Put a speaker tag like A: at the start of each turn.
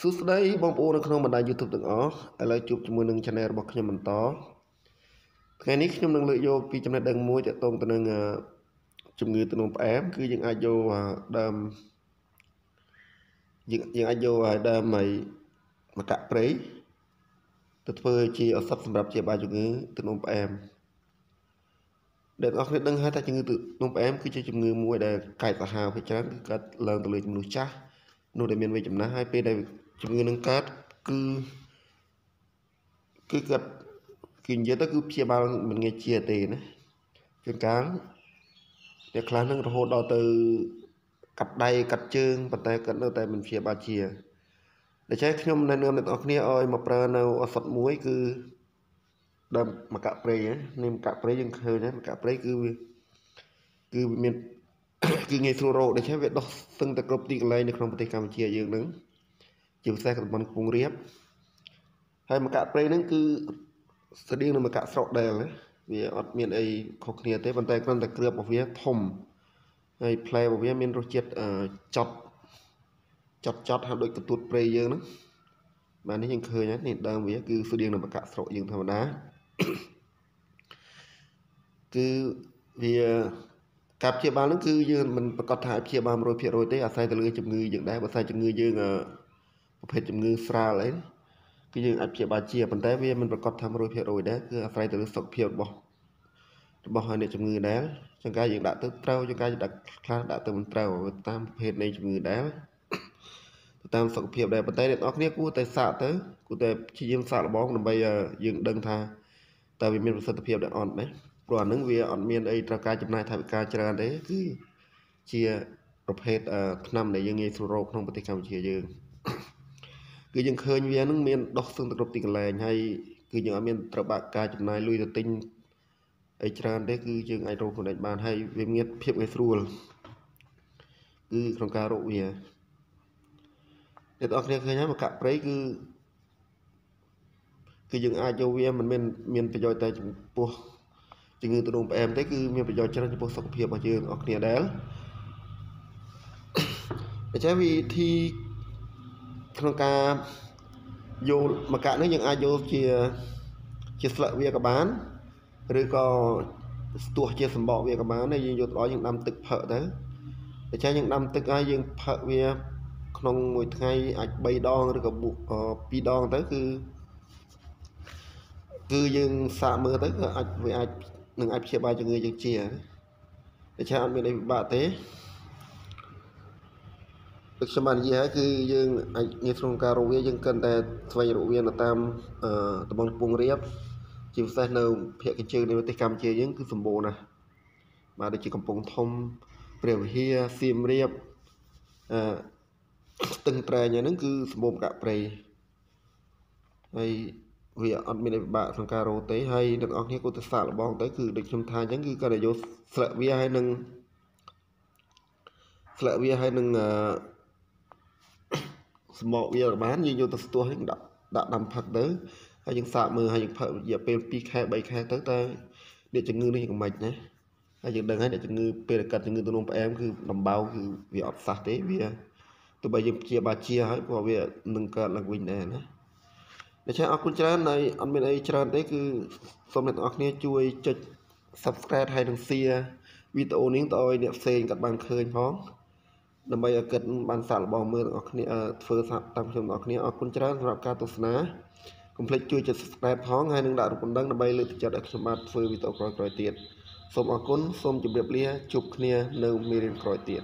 A: សួស្តីបងប្អូននៅក្នុងបណ្ដាញ YouTube ទាំងអស់ឥឡូវជួបជាមួយនឹង Channel របស់ខ្ញុំបន្តថ្ងៃនេះខ្ញុំនឹងលើកយកពីចំណេះដឹងមួយទាក់ទងទៅនឹងជំងឺទឹកនោមផ្អែមគឺយើងអាចយកដើមយើងយើងអាចយកឲ្យដើមឲ្យមកកាក់ព្រៃទៅធ្វើជាឱសថសម្រាប់ជាបាយជំងឺទឹកនោមផ្អែមដែលអ្នកគ្នាដឹងហើយថាជំងឺទឹកនោមផ្អែមគឺជាជំងឺមួយដែលកាចសាហាវភាគច្រើនគឺកើតឡើងទៅលើមនុស្សចាស់នោះដែលមានវ័យចំណាស់ហើយពេលដែលជំងឺនឹងកើតគឺគឺគាត់គេនិយាយទៅគឺព្យាបាលមិនងាយជាទេណាជួនកាលអ្នកខ្លះនឹងរហូតដល់ទៅកាត់ដៃកាត់ជើងប៉ុន្តែគាត់នៅតែមិនព្យាបាលជាដូច្នេះខ្ញុំណែនាំអ្នកនរគ្នាឲ្យមកប្រើនៅឱសថមួយគឺដើមមកកាក់ព្រៃនេះមកកាក់ព្រៃយើងឃើញណាមកកាក់ព្រៃគឺវាគឺវាមានគឺងាយស្រួលរកដូច្នេះវាដោះស្ទឹងតែគ្រប់ទីកន្លែងនៅក្នុងប្រទេសកម្ពុជាយើងនឹងជាពិសេសតំបន់ខ្ពងរៀបហើយមកកាក់ព្រៃហ្នឹងគឺស្តៀងនឹងមកកាក់ស្រកដែលវាអត់មានអីខុសគ្នាទេប៉ុន្តែគ្រាន់តែគ្រឿងរបស់វាធំហើយផ្លែរបស់វាមានរសជាតិចត់ចត់ចត់ហាក់ដូចកន្ទួតព្រៃយើងហ្នឹងបាទនេះយើងឃើញនេះដើមវាគឺស្តៀងនឹងមកកាក់ស្រកយើងធម្មតាគឺវាការព្យាបាលហ្នឹងគឺយើងមិនប្រកាសថាព្យាបាល100%ទេអាស្រ័យទៅលើជំងឺយើងដែរបើសិនជំងឺយើងភេទជំងឺស្រាលអីគឺយើងអាចព្យាបាលជាប៉ុន្តែវាមិនប្រកបថា100%ដែរគឺអាស្រ័យទៅលើសុខភាពរបស់របស់ហើយអ្នកជំងឺដែរចង្ការយើងដាក់ទៅត្រូវចង្ការយើងដាក់ខ្លះដាក់ទៅមិនត្រូវតាមប្រភេទនៃជំងឺដែរទៅតាមសុខភាពដែរប៉ុន្តែអ្នកនរគ្នាគួរតែសាកទៅគួរតែព្យាយាមសាកល្បងដើម្បី យើងដឹងថា តើវាមានប្រសិទ្ធភាពដែរអត់ណាព្រោះអានឹងវាអត់មានអីត្រូវការចំណាយថវិកាច្រើនទេគឺជាប្រភេទថ្នាំដែលយើងងាយស្រួលរកក្នុងប្រទេសកម្ពុជាយើងគឺយើងឃើញវានឹងមានដុះសឹងទៅគ្រប់ទីកន្លែងហើយគឺយើងអត់មានត្រូវបាក់ការចំណាយលុយទៅទិញអីច្រើនទេគឺយើងអាចរកខ្លួនឯងបានហើយវាមានភាពងាយស្រួលគឺក្នុងការរកវាអ្នកនរគ្នាឃើញហើយមកកាក់ព្រៃគឺគឺយើងអាចយកវាមិនមានមានប្រយោជន៍តែចំពោះជំងឺទ្រងផ្អែមទេគឺមានប្រយោជន៍ច្រើនចំពោះសុខភាពរបស់យើងអ្នកនរគ្នាដែរអញ្ចឹងវិធីក្នុងការយកមកកាក់នេះយើងអាចយកជាជាស្លឹកវាក៏បានឬក៏ស្ទាស់ជាសម្បកវាក៏បានដែរយើងយកដល់យើងដាំទឹកផឹកទៅតែចាយើងដាំទឹកហើយយើងផឹកវា ក្នុងមួយថ្ងៃអាច3ដងឬក៏2ដងទៅគឺគឺយើងសាកមើលទៅគឺអាចវាអាចនឹងអាចព្យាបាលជំងឺយើងជាតែចាអត់មានអីពិបាកទេដូចខ្ញុំបាននិយាយហើយគឺយើងអាចងារក្នុងការរកវាយើងគិតតែស្វែងរកវានៅតាមតំបន់ពងរៀបជាពិសេសនៅភូមិកញ្ជើនៃប្រទេសកម្ពុជាយើងគឺសម្បូរណាស់បាទដូចជាកំពង់ធំព្រះវិហារសៀមរាបអឺស្ទឹងត្រែងហ្នឹងគឺសម្បូរកាក់ព្រៃហើយវាអត់មានពិបាកក្នុងការរកទេហើយអ្នកនរគ្នាគួរទៅសាកល្បងទៅគឺដូចខ្ញុំថាអញ្ចឹងគឺគាត់យកស្លឹកវាហើយនឹងស្លឹកវាហើយនឹងអឺសមកវាបានយើងយកទៅស្ទាស់យើងដាក់ដាក់ដាំផឹកទៅហើយយើងសាកមើលហើយយើងផឹករយៈពេល2ខែ3ខែទៅតើអ្នកជំងឺនេះយ៉ាងម៉េចណាហើយយើងដឹងហើយអ្នកជំងឺពេលកាត់ជំងឺទូលំផ្អែមគឺដំបៅគឺវាអត់សះទេវាទោះបីយើងព្យាបាលជាហើយព្រោះវានឹងកើតឡើងវិញដែរណាដូច្នេះអរគុណច្រើនហើយអត់មានអីច្រើនទេគឺសូមអ្នកទាំងអស់គ្នាជួយចុច Subscribe ហើយនិង Share វីដេអូនេះទៅឲ្យអ្នកផ្សេងគាត់បានឃើញផងដើម្បីឲ្យគិតបានសាកល្បងមើលទាំងអស់គ្នាធ្វើតាមខ្ញុំទាំងអស់គ្នាអរគុណច្រើនសម្រាប់ការទស្សនាកុំភ្លេចជួយចុច Subscribe ផងហើយនឹងដាក់រូបបណ្ដឹងដើម្បីលើកទឹកចិត្តឲ្យខ្ញុំបានធ្វើវីដេអូក្រោយៗទៀតសូមអរគុណសូមជម្រាបលាជួបគ្នានៅមេរៀនក្រោយទៀត